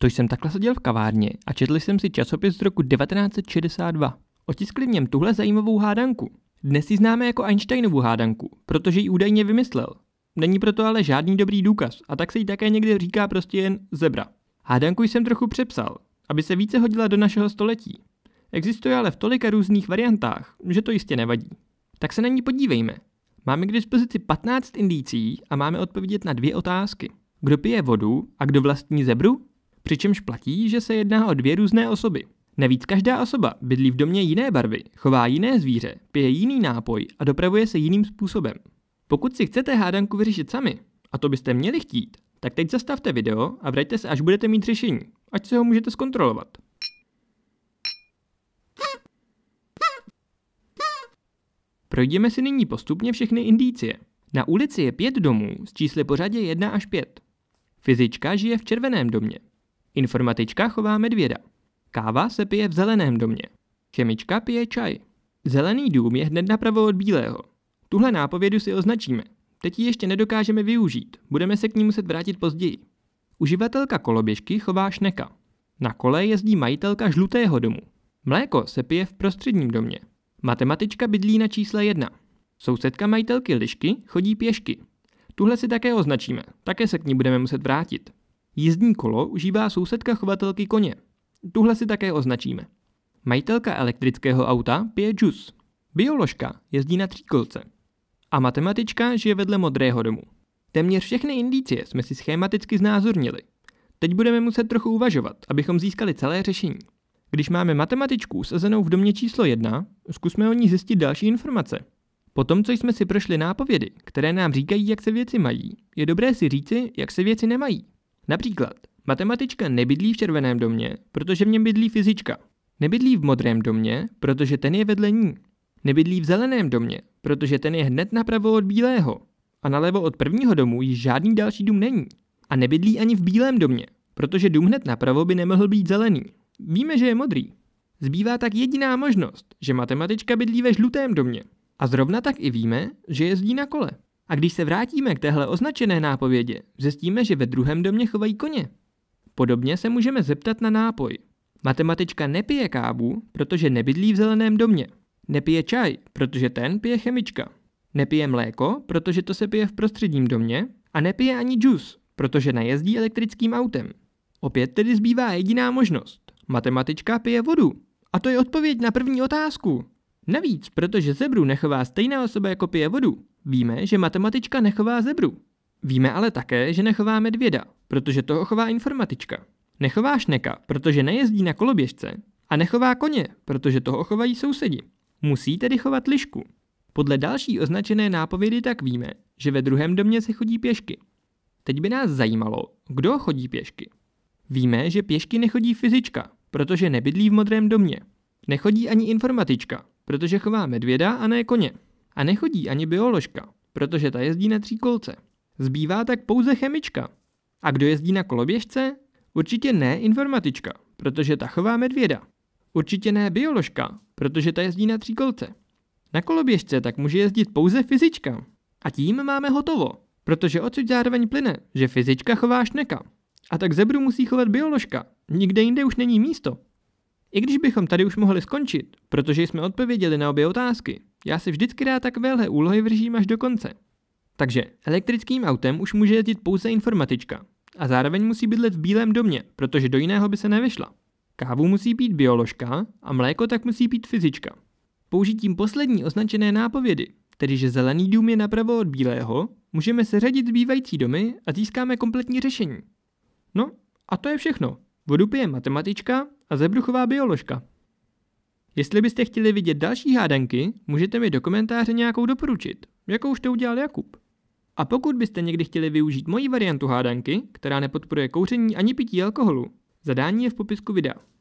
To jsem takhle seděl v kavárně a četl jsem si časopis z roku 1962. Otiskli v něm tuhle zajímavou hádanku. Dnes ji známe jako Einsteinovu hádanku, protože ji údajně vymyslel. Není proto ale žádný dobrý důkaz a tak se jí také někdy říká prostě jen zebra. Hádanku jsem trochu přepsal, aby se více hodila do našeho století. Existuje ale v tolika různých variantách, že to jistě nevadí. Tak se na ní podívejme. Máme k dispozici 15 indicí a máme odpovědět na dvě otázky. Kdo pije vodu a kdo vlastní zebru? přičemž platí, že se jedná o dvě různé osoby. Navíc každá osoba bydlí v domě jiné barvy, chová jiné zvíře, pije jiný nápoj a dopravuje se jiným způsobem. Pokud si chcete hádanku vyřešit sami, a to byste měli chtít, tak teď zastavte video a vraťte se, až budete mít řešení, ať se ho můžete zkontrolovat. Projdeme si nyní postupně všechny indicie. Na ulici je pět domů s čísly pořadě 1 až 5. Fyzička žije v červeném domě, Informatička chová medvěda. Káva se pije v zeleném domě. Chemička pije čaj. Zelený dům je hned napravo od bílého. Tuhle nápovědu si označíme. Teď ji ještě nedokážeme využít, budeme se k ní muset vrátit později. Uživatelka koloběžky chová šneka. Na kole jezdí majitelka žlutého domu. Mléko se pije v prostředním domě. Matematička bydlí na čísle 1. Sousedka majitelky lišky chodí pěšky. Tuhle si také označíme, také se k ní budeme muset vrátit. Jízdní kolo užívá sousedka chovatelky koně. Tuhle si také označíme. Majitelka elektrického auta pije džus. Bioložka jezdí na tříkolce. A matematička žije vedle modrého domu. Téměř všechny indicie jsme si schematicky znázornili. Teď budeme muset trochu uvažovat, abychom získali celé řešení. Když máme matematičku sezenou v domě číslo 1, zkusme o ní zjistit další informace. Potom, co jsme si prošli nápovědy, které nám říkají, jak se věci mají, je dobré si říci, jak se věci nemají. Například, matematička nebydlí v červeném domě, protože v něm bydlí fyzička. Nebydlí v modrém domě, protože ten je vedle ní. Nebydlí v zeleném domě, protože ten je hned napravo od bílého. A nalevo od prvního domu již žádný další dům není. A nebydlí ani v bílém domě, protože dům hned napravo by nemohl být zelený. Víme, že je modrý. Zbývá tak jediná možnost, že matematička bydlí ve žlutém domě. A zrovna tak i víme, že jezdí na kole. A když se vrátíme k téhle označené nápovědě, zjistíme, že ve druhém domě chovají koně. Podobně se můžeme zeptat na nápoj. Matematička nepije kávu, protože nebydlí v zeleném domě. Nepije čaj, protože ten pije chemička. Nepije mléko, protože to se pije v prostředním domě. A nepije ani džus, protože najezdí elektrickým autem. Opět tedy zbývá jediná možnost. Matematička pije vodu. A to je odpověď na první otázku. Navíc, protože zebru nechová stejná osoba jako pije vodu, Víme, že matematička nechová zebru. Víme ale také, že nechová medvěda, protože toho chová informatička. Nechová šneka, protože nejezdí na koloběžce. A nechová koně, protože toho chovají sousedi. Musí tedy chovat lišku. Podle další označené nápovědy tak víme, že ve druhém domě se chodí pěšky. Teď by nás zajímalo, kdo chodí pěšky. Víme, že pěšky nechodí fyzička, protože nebydlí v modrém domě. Nechodí ani informatička, protože chová medvěda a ne koně. A nechodí ani bioložka, protože ta jezdí na tříkolce. Zbývá tak pouze chemička. A kdo jezdí na koloběžce? Určitě ne informatička, protože ta chová medvěda. Určitě ne bioložka, protože ta jezdí na tříkolce. Na koloběžce tak může jezdit pouze fyzička. A tím máme hotovo, protože odsud zároveň plyne, že fyzička chová šneka. A tak zebru musí chovat bioložka, nikde jinde už není místo, i když bychom tady už mohli skončit, protože jsme odpověděli na obě otázky, já si vždycky rád takovéhle úlohy vržím až do konce. Takže elektrickým autem už může jezdit pouze informatička a zároveň musí bydlet v Bílém domě, protože do jiného by se nevyšla. Kávu musí pít bioložka a mléko tak musí pít fyzička. Použitím poslední označené nápovědy, tedy že zelený dům je napravo od bílého, můžeme seřadit zbývající domy a získáme kompletní řešení. No a to je všechno. Vodu pije matematička, a Zebruchová bioložka. Jestli byste chtěli vidět další hádanky, můžete mi do komentáře nějakou doporučit, jakou už to udělal Jakub. A pokud byste někdy chtěli využít moji variantu hádanky, která nepodporuje kouření ani pití alkoholu, zadání je v popisku videa.